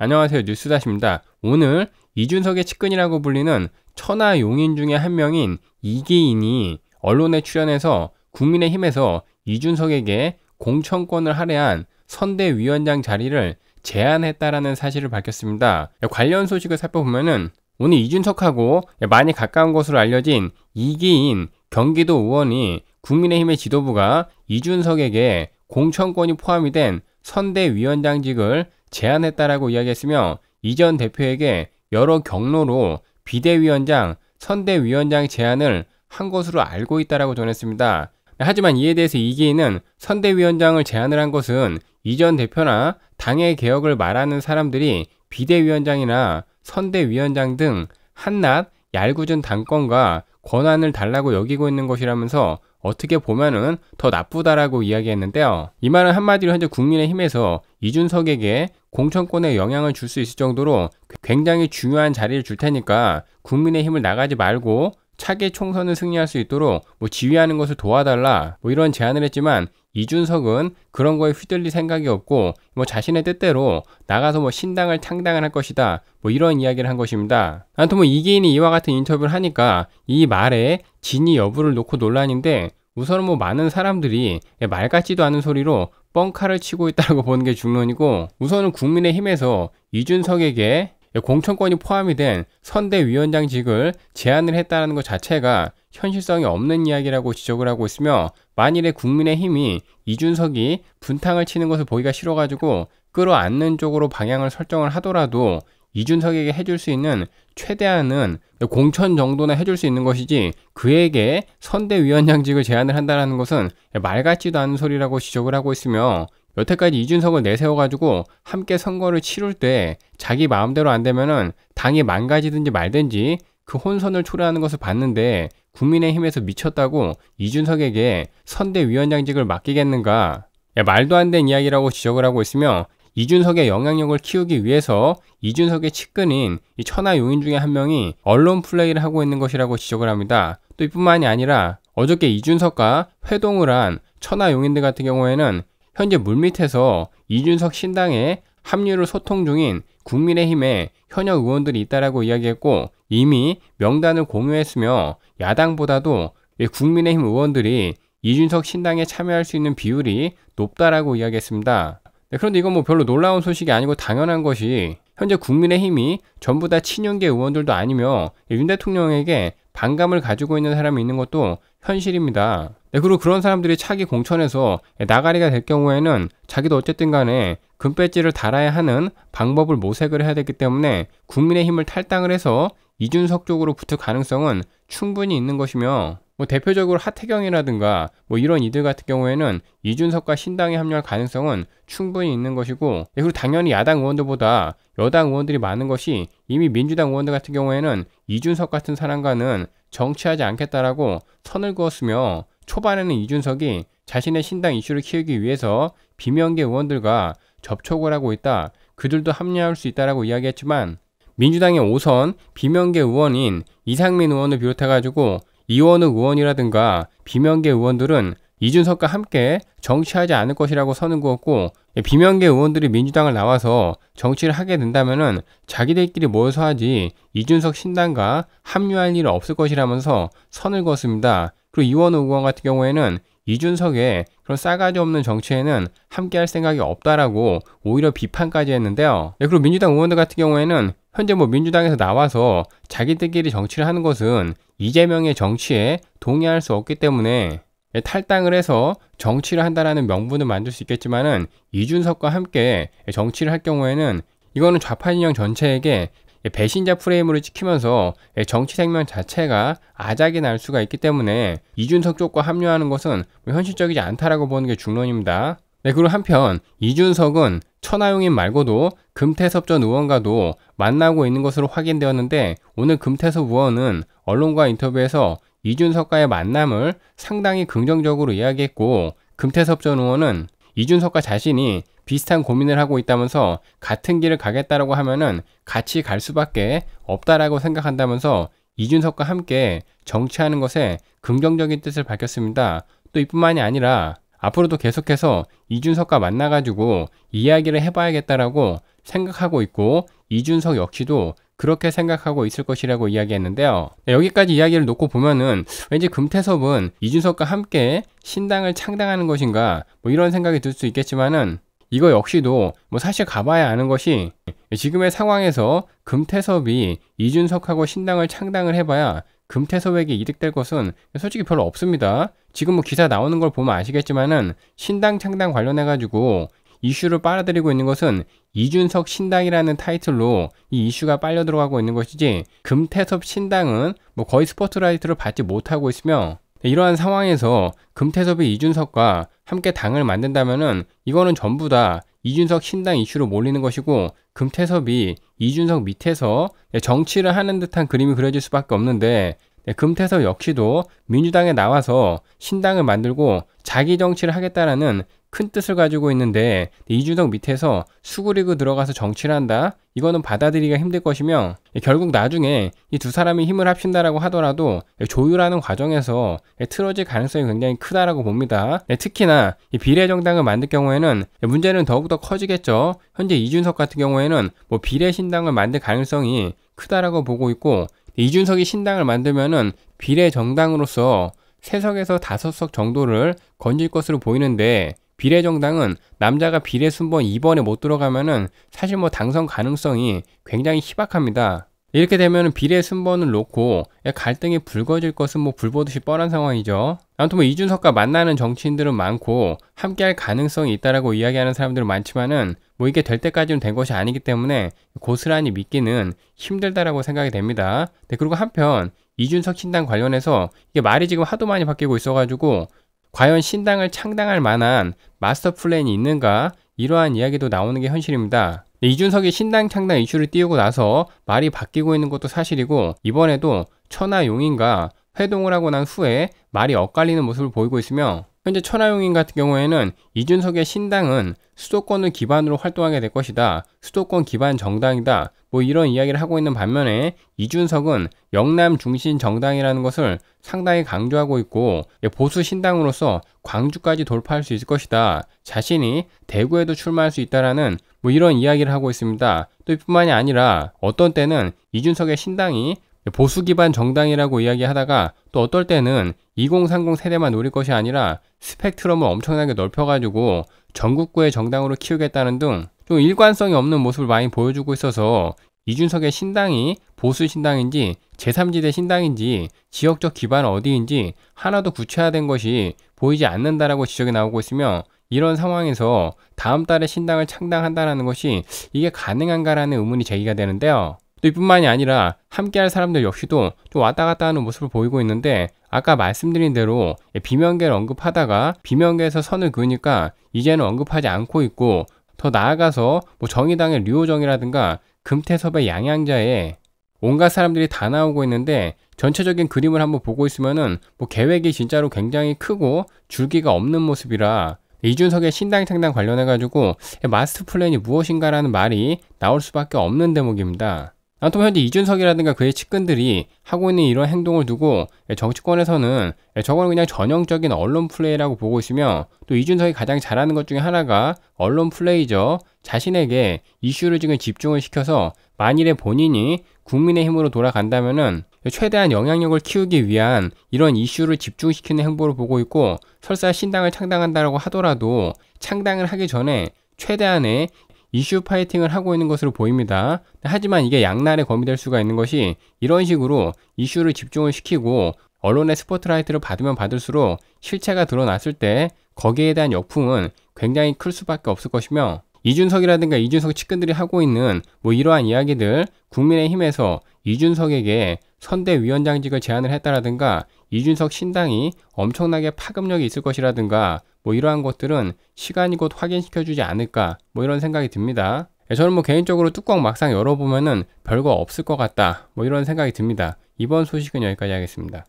안녕하세요. 뉴스다시입니다. 오늘 이준석의 측근이라고 불리는 천하 용인 중에 한 명인 이기인이 언론에 출연해서 국민의힘에서 이준석에게 공천권을 할애한 선대위원장 자리를 제안했다라는 사실을 밝혔습니다. 관련 소식을 살펴보면은 오늘 이준석하고 많이 가까운 것으로 알려진 이기인 경기도 의원이 국민의힘의 지도부가 이준석에게 공천권이 포함이 된 선대위원장직을 제안했다라고 이야기했으며 이전 대표에게 여러 경로로 비대위원장, 선대위원장 제안을 한 것으로 알고 있다라고 전했습니다. 하지만 이에 대해서 이기인은 선대위원장을 제안을 한 것은 이전 대표나 당의 개혁을 말하는 사람들이 비대위원장이나 선대위원장 등 한낱 얄궂은 당권과 권한을 달라고 여기고 있는 것이라면서 어떻게 보면은 더 나쁘다라고 이야기했는데요. 이 말은 한마디로 현재 국민의힘에서 이준석에게 공천권에 영향을 줄 수 있을 정도로 굉장히 중요한 자리를 줄 테니까 국민의힘을 나가지 말고 차기 총선을 승리할 수 있도록 뭐 지휘하는 것을 도와달라 뭐 이런 제안을 했지만 이준석은 그런 거에 휘둘릴 생각이 없고 뭐 자신의 뜻대로 나가서 뭐 신당을 창당을 할 것이다 뭐 이런 이야기를 한 것입니다. 아무튼 뭐 이기인이 이와 같은 인터뷰를 하니까 이 말에 진위 여부를 놓고 논란인데 우선은 뭐 많은 사람들이 예, 말 같지도 않은 소리로 뻥카를 치고 있다고 보는 게 중론이고 우선은 국민의힘에서 이준석에게 예, 공천권이 포함이 된 선대위원장직을 제안을 했다는 것 자체가 현실성이 없는 이야기라고 지적을 하고 있으며 만일에 국민의힘이 이준석이 분탕을 치는 것을 보기가 싫어가지고 끌어안는 쪽으로 방향을 설정을 하더라도 이준석에게 해줄 수 있는 최대한은 공천 정도나 해줄 수 있는 것이지 그에게 선대위원장직을 제안을 한다는 것은 말 같지도 않은 소리라고 지적을 하고 있으며 여태까지 이준석을 내세워가지고 함께 선거를 치룰 때 자기 마음대로 안 되면은 당이 망가지든지 말든지 그 혼선을 초래하는 것을 봤는데 국민의힘에서 미쳤다고 이준석에게 선대위원장직을 맡기겠는가. 야, 말도 안 되는 이야기라고 지적을 하고 있으며 이준석의 영향력을 키우기 위해서 이준석의 측근인 이 천하 용인 중에 한 명이 언론 플레이를 하고 있는 것이라고 지적을 합니다. 또 이뿐만이 아니라 어저께 이준석과 회동을 한 천하 용인들 같은 경우에는 현재 물밑에서 이준석 신당에 합류를 소통 중인 국민의힘에 현역 의원들이 있다라고 이야기했고 이미 명단을 공유했으며 야당보다도 국민의힘 의원들이 이준석 신당에 참여할 수 있는 비율이 높다라고 이야기했습니다. 네, 그런데 이건 뭐 별로 놀라운 소식이 아니고 당연한 것이 현재 국민의힘이 전부 다 친윤계 의원들도 아니며 윤 대통령에게 반감을 가지고 있는 사람이 있는 것도 현실입니다. 네, 그리고 그런 사람들이 차기 공천에서 나가리가 될 경우에는 자기도 어쨌든 간에 금배지를 달아야 하는 방법을 모색을 해야 되기 때문에 국민의힘을 탈당을 해서 이준석 쪽으로 붙을 가능성은 충분히 있는 것이며 뭐 대표적으로 하태경이라든가 뭐 이런 이들 같은 경우에는 이준석과 신당에 합류할 가능성은 충분히 있는 것이고 예, 그리고 당연히 야당 의원들보다 여당 의원들이 많은 것이 이미 민주당 의원들 같은 경우에는 이준석 같은 사람과는 정치하지 않겠다라고 선을 그었으며 초반에는 이준석이 자신의 신당 이슈를 키우기 위해서 비명계 의원들과 접촉을 하고 있다. 그들도 합류할 수 있다라고 이야기했지만 민주당의 5선 비명계 의원인 이상민 의원을 비롯해가지고 이원욱 의원이라든가 비명계 의원들은 이준석과 함께 정치하지 않을 것이라고 선을 그었고 예, 비명계 의원들이 민주당을 나와서 정치를 하게 된다면 자기들끼리 모여서 하지 이준석 신당과 합류할 일은 없을 것이라면서 선을 그었습니다. 그리고 이원욱 의원 같은 경우에는 이준석의 그런 싸가지 없는 정치에는 함께할 생각이 없다라고 오히려 비판까지 했는데요. 네, 그리고 민주당 의원들 같은 경우에는 현재 뭐 민주당에서 나와서 자기들끼리 정치를 하는 것은 이재명의 정치에 동의할 수 없기 때문에 탈당을 해서 정치를 한다라는 명분을 만들 수 있겠지만은 이준석과 함께 정치를 할 경우에는 이거는 좌파 진영 전체에게 배신자 프레임으로 찍히면서 정치 생명 자체가 아작이 날 수가 있기 때문에 이준석 쪽과 합류하는 것은 현실적이지 않다라고 보는 게 중론입니다. 네, 그리고 한편 이준석은 천하용인 말고도 금태섭 전 의원과도 만나고 있는 것으로 확인되었는데 오늘 금태섭 의원은 언론과 인터뷰에서 이준석과의 만남을 상당히 긍정적으로 이야기했고 금태섭 전 의원은 이준석과 자신이 비슷한 고민을 하고 있다면서 같은 길을 가겠다라고 하면은 같이 갈 수밖에 없다라고 생각한다면서 이준석과 함께 정치하는 것에 긍정적인 뜻을 밝혔습니다. 또 이뿐만이 아니라 앞으로도 계속해서 이준석과 만나가지고 이야기를 해봐야겠다라고 생각하고 있고 이준석 역시도 그렇게 생각하고 있을 것이라고 이야기했는데요. 네, 여기까지 이야기를 놓고 보면은 왠지 금태섭은 이준석과 함께 신당을 창당하는 것인가 뭐 이런 생각이 들 수 있겠지만은 이거 역시도 뭐 사실 가봐야 아는 것이 지금의 상황에서 금태섭이 이준석하고 신당을 창당을 해봐야 금태섭에게 이득될 것은 솔직히 별로 없습니다. 지금 뭐 기사 나오는 걸 보면 아시겠지만은 신당 창당 관련해 가지고 이슈를 빨아들이고 있는 것은 이준석 신당이라는 타이틀로 이 이슈가 빨려 들어가고 있는 것이지 금태섭 신당은 뭐 거의 스포트라이트를 받지 못하고 있으며 이러한 상황에서 금태섭이 이준석과 함께 당을 만든다면은 이거는 전부 다 이준석 신당 이슈로 몰리는 것이고 금태섭이 이준석 밑에서 정치를 하는 듯한 그림이 그려질 수밖에 없는데 예, 금태섭 역시도 민주당에 나와서 신당을 만들고 자기 정치를 하겠다라는 큰 뜻을 가지고 있는데 이준석 밑에서 수그리고 들어가서 정치를 한다? 이거는 받아들이기가 힘들 것이며 예, 결국 나중에 이 두 사람이 힘을 합친다라고 하더라도 예, 조율하는 과정에서 틀어질 가능성이 굉장히 크다라고 봅니다. 특히나 비례정당을 만들 경우에는 문제는 더욱더 커지겠죠. 현재 이준석 같은 경우에는 뭐 비례신당을 만들 가능성이 크다라고 보고 있고 이준석이 신당을 만들면은 비례 정당으로서 세석에서 다섯 석 정도를 건질 것으로 보이는데 비례 정당은 남자가 비례 순번 2번에 못 들어가면은 사실 뭐 당선 가능성이 굉장히 희박합니다. 이렇게 되면 비례 순번을 놓고 예, 갈등이 불거질 것은 뭐 불보듯이 뻔한 상황이죠. 아무튼 뭐 이준석과 만나는 정치인들은 많고 함께할 가능성이 있다라고 이야기하는 사람들은 많지만은 뭐 이게 될 때까지는 된 것이 아니기 때문에 고스란히 믿기는 힘들다라고 생각이 됩니다. 네, 그리고 한편 이준석 신당 관련해서 이게 말이 지금 하도 많이 바뀌고 있어가지고 과연 신당을 창당할 만한 마스터 플랜이 있는가 이러한 이야기도 나오는 게 현실입니다. 네, 이준석이 신당 창당 이슈를 띄우고 나서 말이 바뀌고 있는 것도 사실이고 이번에도 천하용인과 회동을 하고 난 후에 말이 엇갈리는 모습을 보이고 있으며 현재 천하용인 같은 경우에는 이준석의 신당은 수도권을 기반으로 활동하게 될 것이다. 수도권 기반 정당이다. 뭐 이런 이야기를 하고 있는 반면에 이준석은 영남 중심 정당이라는 것을 상당히 강조하고 있고 예, 보수 신당으로서 광주까지 돌파할 수 있을 것이다. 자신이 대구에도 출마할 수 있다라는 뭐 이런 이야기를 하고 있습니다. 또 이뿐만이 아니라 어떤 때는 이준석의 신당이 보수 기반 정당이라고 이야기하다가 또 어떨 때는 2030 세대만 노릴 것이 아니라 스펙트럼을 엄청나게 넓혀가지고 전국구의 정당으로 키우겠다는 등 좀 일관성이 없는 모습을 많이 보여주고 있어서 이준석의 신당이 보수 신당인지 제3지대 신당인지 지역적 기반 어디인지 하나도 구체화된 것이 보이지 않는다라고 지적이 나오고 있으며 이런 상황에서 다음 달에 신당을 창당한다는 것이 이게 가능한가라는 의문이 제기가 되는데요. 또 이뿐만이 아니라 함께할 사람들 역시도 좀 왔다 갔다 하는 모습을 보이고 있는데 아까 말씀드린 대로 예, 비명계를 언급하다가 비명계에서 선을 그으니까 이제는 언급하지 않고 있고 더 나아가서 뭐 정의당의 류호정이라든가 금태섭의 양양자에 온갖 사람들이 다 나오고 있는데 전체적인 그림을 한번 보고 있으면은 뭐 계획이 진짜로 굉장히 크고 줄기가 없는 모습이라 이준석의 신당 창당 관련해가지고 마스터 플랜이 무엇인가라는 말이 나올 수밖에 없는 대목입니다. 아무튼 현재 이준석이라든가 그의 측근들이 하고 있는 이런 행동을 두고 정치권에서는 저건 그냥 전형적인 언론 플레이라고 보고 있으며 또 이준석이 가장 잘하는 것 중에 하나가 언론 플레이죠. 자신에게 이슈를 지금 집중을 시켜서 만일에 본인이 국민의 힘으로 돌아간다면은 최대한 영향력을 키우기 위한 이런 이슈를 집중시키는 행보를 보고 있고 설사 신당을 창당한다라고 하더라도 창당을 하기 전에 최대한의 이슈 파이팅을 하고 있는 것으로 보입니다. 하지만 이게 양날의 검이 될 수가 있는 것이 이런 식으로 이슈를 집중을 시키고 언론의 스포트라이트를 받으면 받을수록 실체가 드러났을 때 거기에 대한 역풍은 굉장히 클 수밖에 없을 것이며 이준석이라든가 이준석 측근들이 하고 있는 뭐 이러한 이야기들 국민의힘에서 이준석에게 선대위원장직을 제안을 했다라든가 이준석 신당이 엄청나게 파급력이 있을 것이라든가 뭐 이러한 것들은 시간이 곧 확인시켜주지 않을까 뭐 이런 생각이 듭니다. 예, 저는 뭐 개인적으로 뚜껑 막상 열어보면은 별거 없을 것 같다 뭐 이런 생각이 듭니다. 이번 소식은 여기까지 하겠습니다.